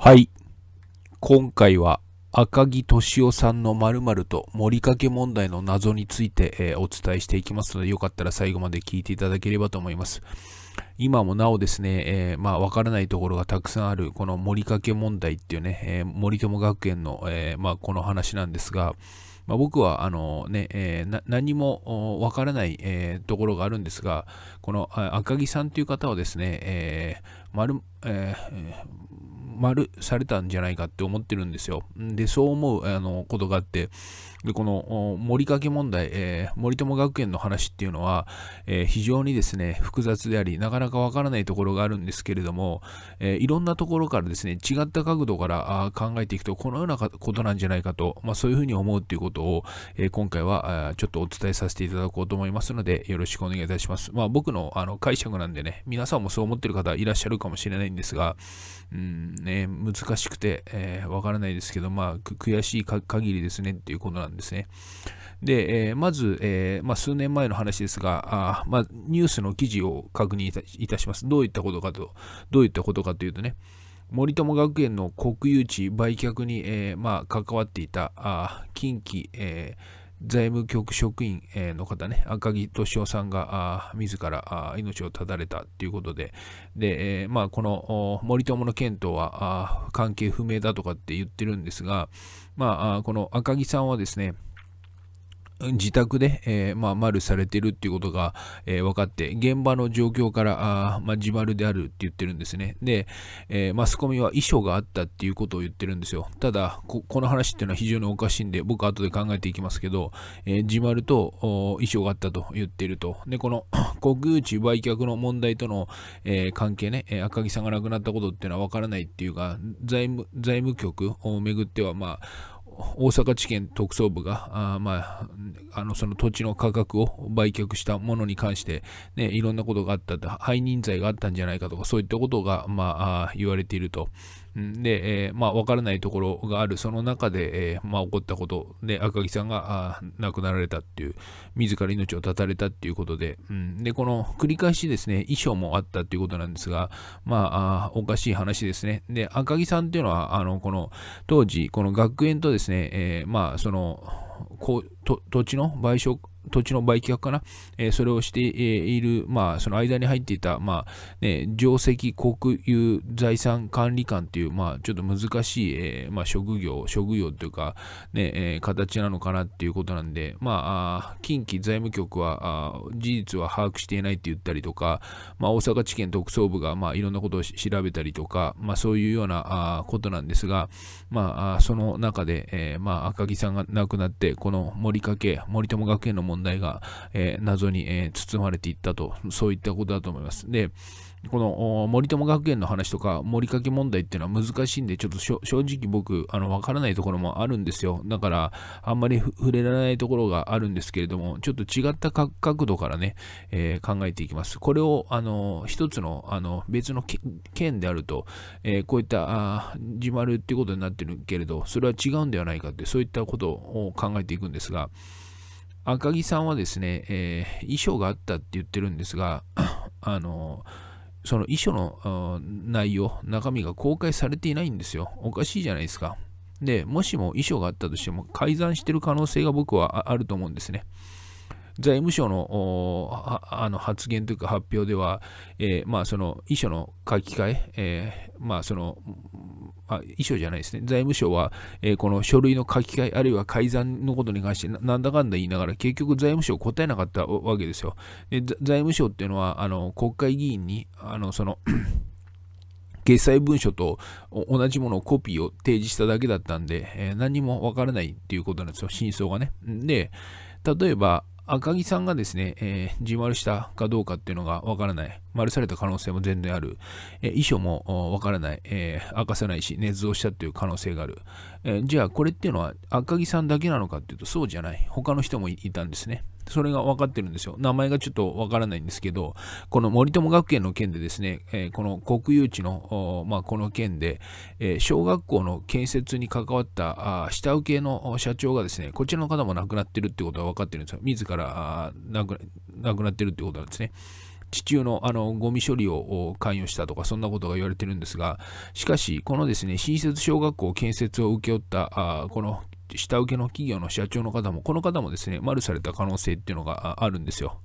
はい。今回は赤木俊夫さんの〇〇と森かけ問題の謎について、えー、お伝えしていきますので、よかったら最後まで聞いていただければと思います。今もなおですね、えー、まあ、わからないところがたくさんある、この森かけ問題っていうね、えー、森友学園の、えまあ、この話なんですが、まあ、僕はあのね、えー、何もわからない、えー、ところがあるんですが、この赤木さんという方はですね、えーまるえー、丸されたんじゃないかって思ってるんですよ。で、そう思うあのことがあって、でこの森かけ問題、えー、森友学園の話っていうのは、えー、非常にですね複雑でありなかなかわからないところがあるんですけれども、えー、いろんなところからですね違った角度から考えていくとこのようなことなんじゃないかと、まあ、そういうふうに思うということを、え今回はちょっとお伝えさせていただこうと思いますのでよろしくお願いいたします。まあ、僕のあの解釈なんでね皆さんもそう思ってる方いらっしゃるかもしれないんですが、うんね、難しくてわ、えー、からないですけど、まあ、悔しい限りですねっていうことなんんですね。で、えー、まず、えー、まあ、数年前の話ですが、あまあ、ニュースの記事を確認いたします。どういったことかと、どういったことかというとね、森友学園の国有地売却に、えー、まあ、関わっていたあ近畿、え財務局職員の方ね、赤木俊夫さんが自ら命を絶たれたということで、で、まあ、この森友の件とは関係不明だとかって言ってるんですが、まあ、この赤木さんはですね、自宅で、えー、まあ、丸されてるっていうことが、えー、分かって、現場の状況から、あまあ、自丸であるって言ってるんですね。で、えー、マスコミは遺書があったっていうことを言ってるんですよ。ただ、この話っていうのは非常におかしいんで、僕は後で考えていきますけど、え自丸と遺書があったと言ってると。で、この国有地売却の問題との、え関係ね、え赤木さんが亡くなったことっていうのは分からないっていうか、財務財務局をめぐっては、まあ、大阪地検特捜部があ、まあ、あのその土地の価格を売却したものに関して、ね、いろんなことがあったと、背任罪があったんじゃないかとかそういったことが、まあ、言われているとで、えー、まあ、わからないところがある、その中で、えー、まあ、起こったことで、赤木さんがあ亡くなられたっていう、自ら命を絶たれたっていうことで、うん、で、この繰り返しですね、衣装もあったっていうことなんですが、まあ、あおかしい話ですね。で、赤木さんっていうのは、あの、この、当時、この学園とですね、えー、まあ、その、こう、土地の賠償、土地の売却かな、えー、それをしている、まあ、その間に入っていた、まあ、ね、定石国有財産管理官という、まあ、ちょっと難しい、えー、まあ、職業、職業というか、ね、えー、形なのかなっていうことなんで、まあ、近畿財務局は、事実は把握していないって言ったりとか、まあ、大阪地検特捜部が、まあ、いろんなことを調べたりとか、まあ、そういうようなあことなんですが、まあ、その中で、えー、まあ、赤木さんが亡くなって、この森りかけ、森友学園の問題が、えー、謎に、えー、包まれていったと、そういったことだと思います。で、この森友学園の話とか、森かけ問題っていうのは難しいんで、ちょっと正直僕、あの、わからないところもあるんですよ。だから、あんまり触れられないところがあるんですけれども、ちょっと違った角度からね、えー、考えていきます。これを、あの、一つの、あの、別の県であると、えー、こういった、あ自丸っていうことになってるけれど、それは違うんではないかって、そういったことを考えていくんですが、赤木さんはですね、えー、衣装があったって言ってるんですが、あのその遺書の内容、中身が公開されていないんですよ。おかしいじゃないですか。で、もしも遺書があったとしても改ざんしてる可能性が僕はあると思うんですね。財務省のあの発言というか発表では、えー、まあ、その遺書の書き換え、えー、まあ、その、あ遺書じゃないですね、財務省は、えー、この書類の書き換え、あるいは改ざんのことに関してな、なんだかんだ言いながら、結局財務省答えなかったわけですよ。で財務省っていうのは、あの国会議員に、あのその 決裁文書と同じものをコピーを提示しただけだったんで、えー、何もわからないっていうことなんですよ、真相がね。で、例えば、赤木さんがですね、えー、自丸したかどうかっていうのがわからない。丸された可能性も全然ある。えー、遺書もわからない。えー、明かさないし、捏造したっていう可能性がある。えじゃあ、これっていうのは赤木さんだけなのかっていうと、そうじゃない。他の人もいたんですね。それが分かってるんですよ。名前がちょっと分からないんですけど、この森友学園の件でですね、えー、この国有地の、まあ、この件で、えー、小学校の建設に関わったあ下請けの社長がですね、こちらの方も亡くなってるってことは分かってるんですよ。自ら亡く亡くなってるってことなんですね。地中のあのゴミ処理を関与したとか、そんなことが言われてるんですが、しかし、このですね、新設小学校建設を請け負った、あこの下請けの企業の社長の方も、この方もですね、マルされた可能性っていうのがあるんですよ。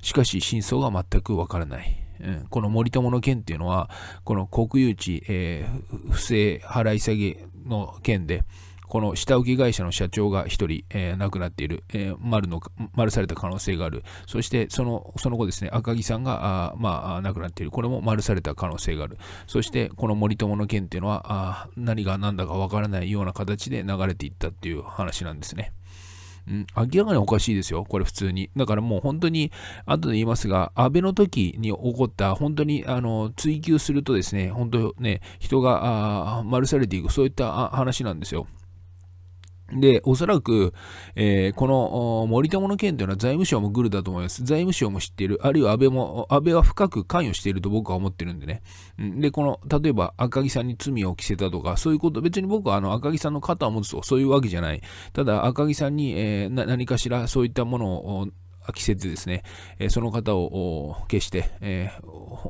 しかし、真相が全くわからない。うん、この森友の件っていうのは、この国有地、えー、不正払い下げの件で、この下請け会社の社長が1人、えー、亡くなっている、えー、丸の、丸された可能性がある、そしてそのその後ですね、赤木さんがあ、まあ、亡くなっている、これも丸された可能性がある、そしてこの森友の件っていうのは、あ何が何だかわからないような形で流れていったっていう話なんですね。うん、明らかにおかしいですよ、これ普通に。だからもう本当に、後で言いますが、安倍の時に起こった、本当にあの追及するとですね、本当ね、人が丸されていく、そういった話なんですよ。で、おそらく、えー、この森友の件というのは財務省もグルだと思います。財務省も知っている、あるいは安倍も、安倍は深く関与していると僕は思ってるんでね。で、この、例えば赤木さんに罪を着せたとか、そういうこと、別に僕はあの赤木さんの肩を持つとそういうわけじゃない。ただ、赤木さんに、えー、何かしらそういったものを着せてですね、えその方を消して、え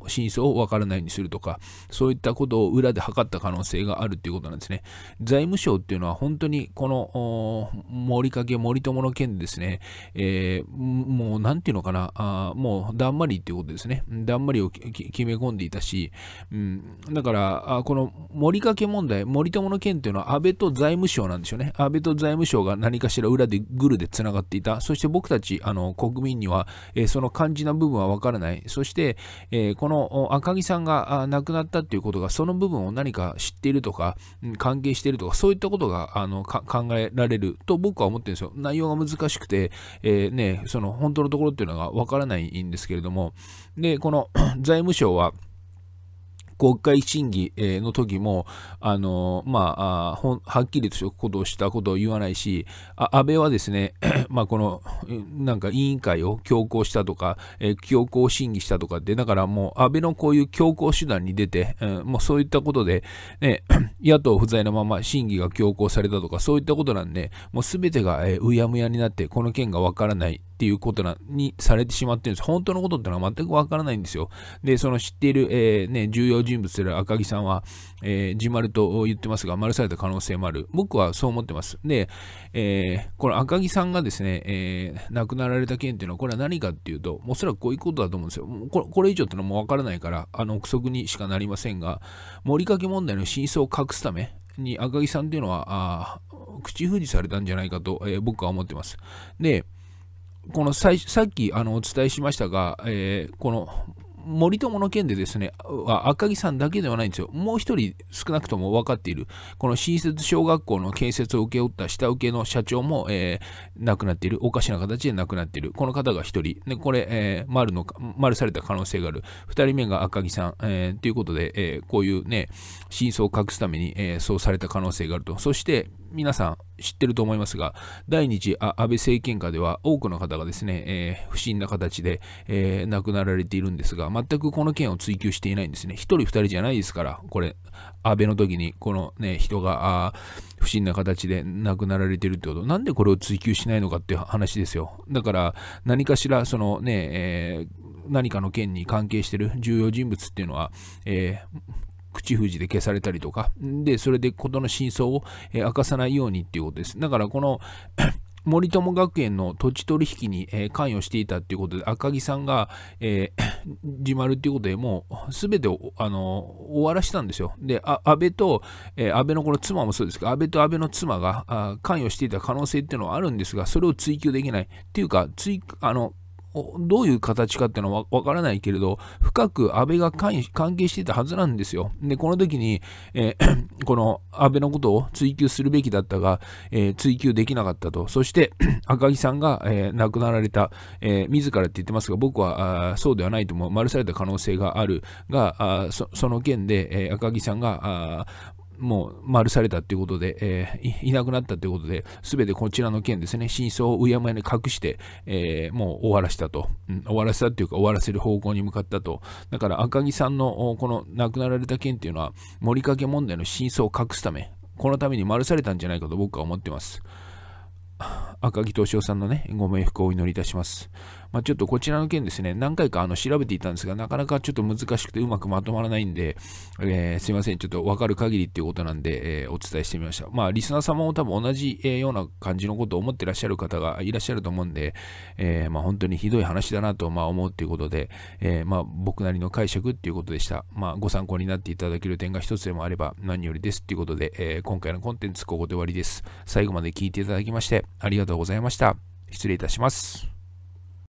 真相をわからないようにするとか、そういったことを裏で測った可能性があるということなんですね。財務省っていうのは本当にこの森掛森友の件でですね、えー、もう何ていうのかなあ、もうだんまりっていうことですね。だんまりを決め込んでいたし、うん、だからあ、この森掛問題、森友の件っていうのは安倍と財務省なんですよね。安倍と財務省が何かしら裏でグルでつながっていた。そして僕たち、あの国民には、えその肝心な部分はわからない。そして、えこの赤木さんが亡くなったっていうことが、その部分を何か知っているとか、関係しているとか、そういったことがあの考えられると僕は思ってるんですよ。内容が難しくて、えー、ね、その本当のところっていうのがわからないんですけれども、で、この 財務省は、国会審議の時も、あのまあ、はっきりとしたことをしたことを言わないし、安倍はですね、まあ、このなんか委員会を強行したとか、え強行審議したとかって、だからもう安倍のこういう強行手段に出て、うん、もうそういったことで、ね、野党不在のまま審議が強行されたとか、そういったことなんで、もうすべてが、えうやむやになって、この件がわからないっていうことなにされてしまってるんです。本当のことってのは全くわからないんですよ。で、その知っている、えー、ね、重要人人物である赤木さんは、えー、自丸と言ってますが、丸された可能性もある。僕はそう思ってます。で、えー、この赤木さんがですね、えー、亡くなられた件っていうのは、これは何かっていうと、おそらくこういうことだと思うんですよ。これこれ以上ってのはもうわからないから、あの、憶測にしかなりませんが、森け問題の真相を隠すため、に赤木さんっていうのは、あ口封じされたんじゃないかと、えー、僕は思ってます。で、このさっきあのお伝えしましたが、えー、この森友の件でですね、赤木さんだけではないんですよ。もう一人少なくとも分かっている、この新設小学校の建設を請け負った下請けの社長も、えー、亡くなっている、おかしな形で亡くなっている、この方が一人、でこれ、えー、丸の、丸された可能性がある、二人目が赤木さん、えー、ということで、えー、こういうね、真相を隠すために、えー、そうされた可能性があると。そして、皆さん、知ってると思いますが、第2次安倍政権下では多くの方がですね、えー、不審な形で、えー、亡くなられているんですが、全くこの件を追及していないんですね。1人2人じゃないですから、これ、安倍の時にこのね、人が不審な形で亡くなられているってこと、なんでこれを追及しないのかっていう話ですよ。だから、何かしら、そのね、えー何かの件に関係してる重要人物っていうのは、えー、口封じで消されたりとか、で、それで事の真相を、え明かさないようにっていうことです。だからこの 森友学園の土地取引に、え関与していたということで、赤木さんが、えー、自丸ということでもうすべてをあの終わらしたんですよ。で、あ安倍と、えー、安倍のこの妻もそうですけど、安倍と安倍の妻があ関与していた可能性っていうのはあるんですが、それを追及できない。っていうか、追あのどういう形かっていうのはわからないけれど、深く安倍が関係していたはずなんですよ。で、この時に、えー、この安倍のことを追及するべきだったが、えー、追及できなかったと。そして、赤木さんが、えー、亡くなられた、え自らって言ってますが、僕はそうではないとも、丸された可能性があるが、そその件で、え赤木さんがもう丸されたということで、えー、いなくなったということで、すべてこちらの件ですね、真相をうやむやに隠して、えー、もう終わらせたと、うん、終わらせたというか、終わらせる方向に向かったと、だから赤木さんのこの亡くなられた件というのは、森け問題の真相を隠すため、このために丸されたんじゃないかと僕は思ってます。赤木敏夫さんのね、ご冥福をお祈りいたします。まあ、ちょっとこちらの件ですね、何回かあの調べていたんですが、なかなかちょっと難しくてうまくまとまらないんで、えー、すいません、ちょっとわかる限りっていうことなんで、えー、お伝えしてみました。まあ、リスナー様も多分同じ、えー、ような感じのことを思ってらっしゃる方がいらっしゃると思うんで、えー、まあ、本当にひどい話だなと、まあ、思うっていうことで、えー、まあ、僕なりの解釈っていうことでした。まあ、ご参考になっていただける点が一つでもあれば何よりですっていうことで、えー、今回のコンテンツここで終わりです。最後まで聞いていただきましてありがとうございました。失礼いたします。